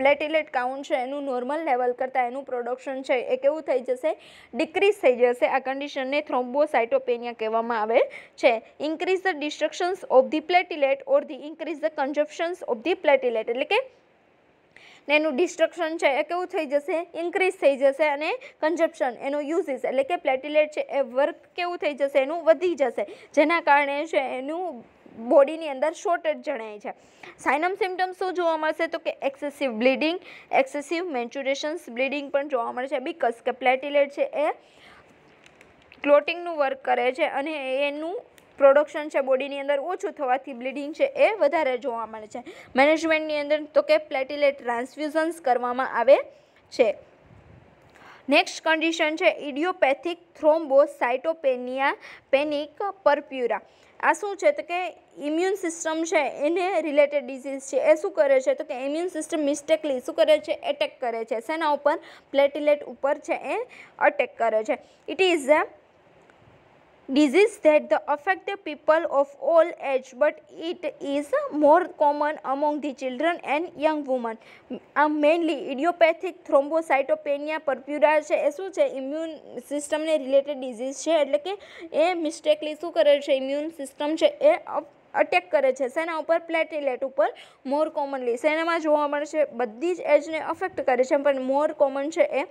પ્લેટિલેટ કાઉન્ટ છે એનું નોર્મલ લેવલ કરતાં એનું પ્રોડક્શન છે એ કેવું થઈ જશે ડિક્રીઝ થઈ જશે આ કન્ડિશનને થ્રોમ્બોસાઇટોપેનિયા કહેવામાં આવે છે increase the destructions of the platelet or the increase the consumptions of the platelet એટલે કે એનું ડિસ્ટ્રક્શન છે એ કેવું થઈ જશે ઇન્ક્રીઝ થઈ જશે અને કન્ઝપ્શન એનો યુઝિસ એટલે કે પ્લેટિલેટ છે એ વર્ક કેવું થઈ જશે એનું વધી જશે જેના કારણે છે એનું બોડીની અંદર શોર્ટેજ જણાય છે સાયનમ સિમ્ટમ્સ શું જોવા મળશે તો કે excessive bleeding excessive menstruations bleeding પણ જોવા મળે છે બીકોઝ કે પ્લેટિલેટ છે એ ક્લોટિંગનું વર્ક કરે છે અને એનું પ્રોડક્શન છે બોડીની અંદર ઓછું થવાથી બ્લીડિંગ છે એ વધારે જોવા મળે છે મેનેજમેન્ટની અંદર તો કે પ્લેટિલેટ ટ્રાન્સફ્યુઝન્સ કરવામાં આવે છે નેક્સ્ટ કન્ડિશન છે ઇડિયોપેથિક થ્રોમ્બોસાઇટોપેનિયા પેનિક પરપ્યુરા આ શું છે તો કે ઇમ્યુન સિસ્ટમ છે એને રિલેટેડ ડિઝીઝ છે એ શું કરે છે તો કે ઇમ્યુન સિસ્ટમ મિસ્ટેકલી શું કરે છે એટેક કરે છે શેના ઉપર પ્લેટિલેટ ઉપર છે એ અટેક કરે છે it is a disease that the affect the people of all age but it is more common among the children and young women આ મેઇનલી ઇડિયોપેથિક થ્રોમ્બોસાઇટોપેનિયા પરપ્યુરા છે એ શું છે ઇમ્યુન સિસ્ટમને રિલેટેડ ડિઝીઝ છે એટલે કે એ મિસ્ટેકલી શું કરે છે ઇમ્યુન સિસ્ટમ છે એ અટેક કરે છે શેના ઉપર પ્લેટિલેટ ઉપર મોર કોમનલી શેનામાં જોવા મળે છે બધી જ એજને અફેક્ટ કરે છે પણ મોર કોમન છે એ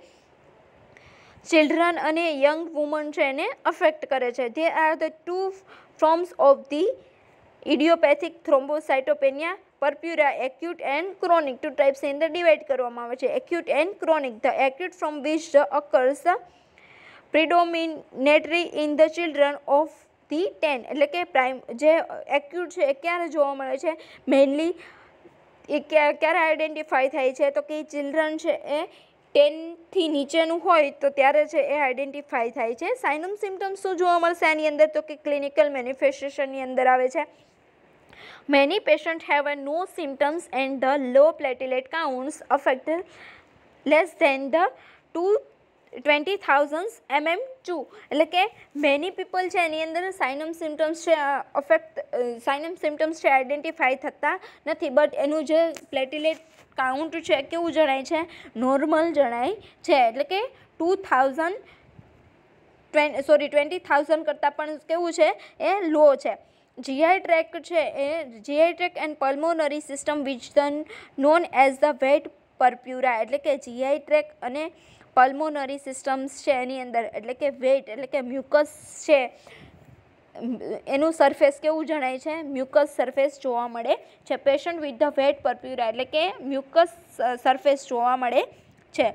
ચિલ્ડ્રન અને યંગ વુમન છે એને અફેક્ટ કરે છે they are the two forms of the idiopathic thrombocytopenia purpura acute and chronic two ટાઈપ્સની અંદર ડિવાઈડ કરવામાં આવે છે acute and chronic the acute from which the occurs predominantly in the children of the ten એટલે કે prime જે acute છે એ ક્યારે જોવા મળે છે મેઇનલી એ ક્યારે આઈડેન્ટિફાઈ થાય છે તો કે ચિલ્ડ્રન છે એ ટેનથી નીચેનું હોય તો ત્યારે છે એ આઈડેન્ટિફાઈ થાય છે સાઇનમ સિમ્ટમ્સ શું જોવા મળશે આની અંદર તો કે ક્લિનિકલ મેનિફેસ્ટેશનની અંદર આવે છે many patient have a no symptoms and the low platelet counts affect less than the two twenty thousand mm two એટલે કે મેની પીપલ છે એની અંદર સાઇનમ સિમ્ટમ્સ છે અફેક્ટ સાઇનમ સિમ્ટમ્સ છે આઈડેન્ટિફાઈ થતા નથી બટ એનું જે પ્લેટિલેટ કાઉન્ટ છે કેવું જણાય છે નોર્મલ જણાય છે એટલે કે two thousand sorry twenty thousand કરતાં પણ કેવું છે એ લો છે જીઆઈ ટ્રેક છે એ GI tract and pulmonary system which then known as the wet purpura એટલે કે જીઆઈ ટ્રેક અને પલ્મોનરી સિસ્ટમ્સ છે એની અંદર એટલે કે વેટ એટલે કે મ્યુકસ છે એનું સરફેસ કેવું જણાય છે મ્યુકસ સરફેસ જોવા મળે છે patient with the wet purpura એટલે કે મ્યુકસ સરફેસ જોવા મળે છે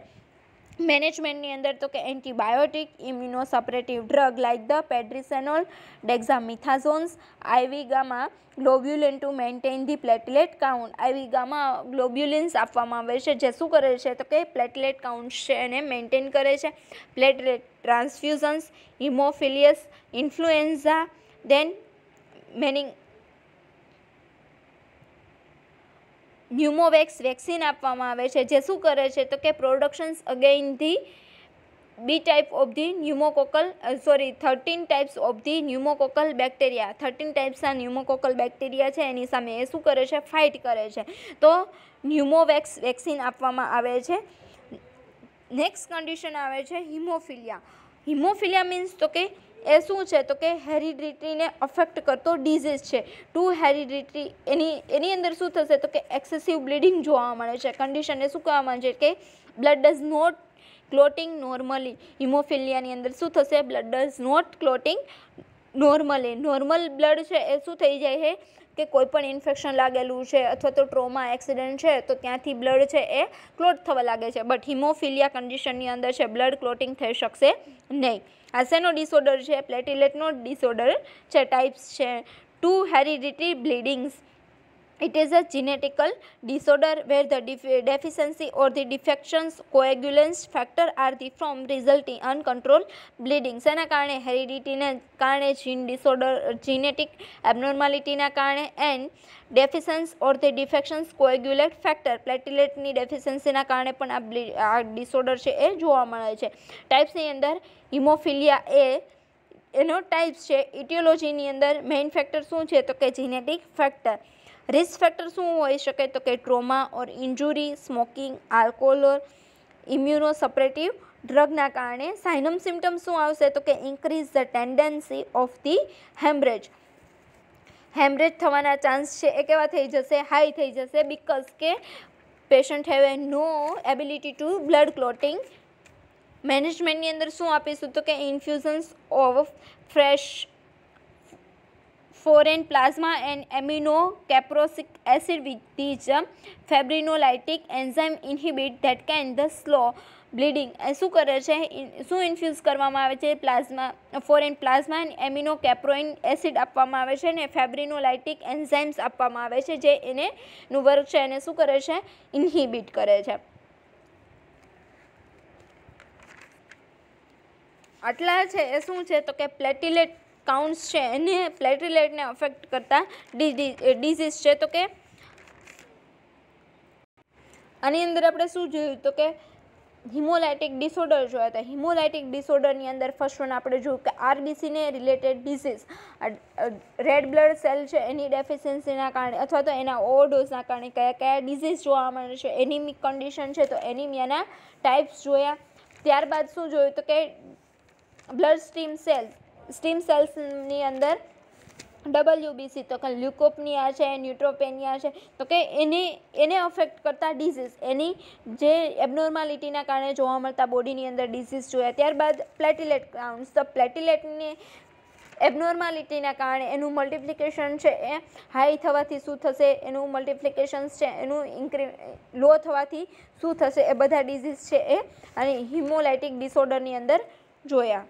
મેનેજમેન્ટની અંદર તો કે antibiotic immuno suppressive drug like the પેડ્રિસેનોલ dexamethasones IV gamma globulin to maintain the platelet count IV gamma globulins આપવામાં આવે છે જે શું કરે છે તો કે પ્લેટલેટ કાઉન્ટ છે એને મેન્ટેન કરે છે platelet transfusions haemophilus influenza then મેનિંગ ન્યુમોવેક્સ વેક્સિન આપવામાં આવે છે જે શું કરે છે તો કે productions again the B type of the pneumococcal sorry thirteen types of the pneumococcal bacteria thirteen ટાઈપ્સના ન્યુમોકોકલ બેક્ટેરિયા છે એની સામે એ શું કરે છે ફાઇટ કરે છે તો ન્યુમોવેક્સ વેક્સિન આપવામાં આવે છે નેક્સ્ટ કન્ડિશન આવે છે હિમોફિલિયા હિમોફિલિયા મીન્સ તો કે એ શું છે તો કે હેરિડિટીને અફેક્ટ કરતો ડિઝીઝ છે ટુ હેરિડિટી એની એની અંદર શું થશે તો કે એક્સેસિવ બ્લીડિંગ જોવા મળે છે કન્ડિશનને શું કહેવામાં છે કે blood does not clotting normally હિમોફિલિયાની અંદર શું થશે blood does not clotting normally normal blood છે એ શું થઈ જાય છે કે કોઈ પણ ઇન્ફેક્શન લાગેલું છે અથવા તો ટ્રોમા એક્સિડન્ટ છે તો ત્યાંથી બ્લડ છે એ ક્લોટ થવા લાગે છે બટ હિમોફિલિયા કન્ડિશનની અંદર છે બ્લડ ક્લોટિંગ થઈ શકશે નહીં આ ડિસઓર્ડર છે પ્લેટિલેટનો ડિસઓર્ડર છે ટાઈપ્સ છે to heredity bleedings It is a genetical disorder where the def deficiency or the defections coagulance factor are the from resulting uncontrolled bleeding સેના કારણે હેરિડિટીને કારણે જીન ડિસઓર્ડર જીનેટિક એબનોર્માલિટીના કારણે and deficiency or the defections coagulate factor પ્લેટિલેટની ડેફિસન્સીના કારણે પણ આ આ ડિસઓર્ડર છે એ જોવા મળે છે ટાઈપ્સની અંદર હિમોફિલિયા એ એનો ટાઈપ્સ છે ઇટિયોલોજીની અંદર મેઇન ફેક્ટર શું છે તો કે જીનેટિક ફેક્ટર રિસ્ક ફેક્ટર શું હોઈ શકે તો કે trauma or injury smoking alcohol immuno suppressive ડ્રગના કારણે સાઇનમ સિમ્ટમ શું આવશે તો કે increase the tendency of the haemorrhage haemorrhage થવાના ચાન્સ છે એ કેવા થઈ જશે હાઈ થઈ જશે બિકોઝ કે patient have a no ability to blood clotting મેનેજમેન્ટની અંદર શું આપીશું તો કે infusions of fresh frozen plasma and amino caproic acid with these fibrinolytic enzyme inhibit that can the slow bleeding શું કરે છે શું ઇન્ફ્યુઝ કરવામાં આવે છે plasma frozen plasma amino caproic acid આપવામાં આવે છે અને ફેબ્રિનોલાઇટિક એન્ઝાઇમ્સ આપવામાં આવે છે જે એને નું વર્ક છે એને શું કરે છે ઇન્હિબિટ કરે છે આટલા છે એ શું છે તો કે પ્લેટિલેટ કાઉન્ટ્સ છે એને પ્લેટિલેટને અફેક્ટ કરતા ડિઝીઝ છે તો કે આની અંદર આપણે શું જોયું તો કે હિમોલાઇટિક ડિસઓર્ડર જોયા હતા હિમોલાઇટિક ડિસઓર્ડરની અંદર ફર્સ્ટ વન આપણે જોયું કે આરબીસીને related disease red blood cell છે એની ડેફિશિયન્સીના કારણે અથવા તો એના ઓવરડોઝના કારણે કયા કયા ડિસીઝ જોવા મળે છે એનિમિક કન્ડિશન છે તો એનિમિયાના ટાઈપ્સ જોયા ત્યારબાદ શું જોયું તો કે બ્લડ સ્ટીમ સેલ્સ સ્ટીમ સેલ્સની અંદર ડબલ્યુબીસી તો કે લ્યુકોપનિયા છે ન્યુટ્રોપેનિયા છે તો કે એને એને અફેક્ટ કરતા ડિઝીઝ એની જે એબનોર્માલિટીના કારણે જોવા મળતા બોડીની અંદર ડિઝીઝ જોયા ત્યારબાદ પ્લેટિલેટ કાઉન્ટ્સ તો પ્લેટિલેટની એબનોર્માલિટીના કારણે એનું મલ્ટિપ્લિકેશન છે એ હાઈ થવાથી શું થશે એનું મલ્ટિપ્લિકેશન્સ છે એનું ઇન્ક્રી લો થવાથી શું થશે એ બધા ડિઝીઝ છે એ અને હિમોલાઇટિક ડિસઓર્ડરની અંદર જોયા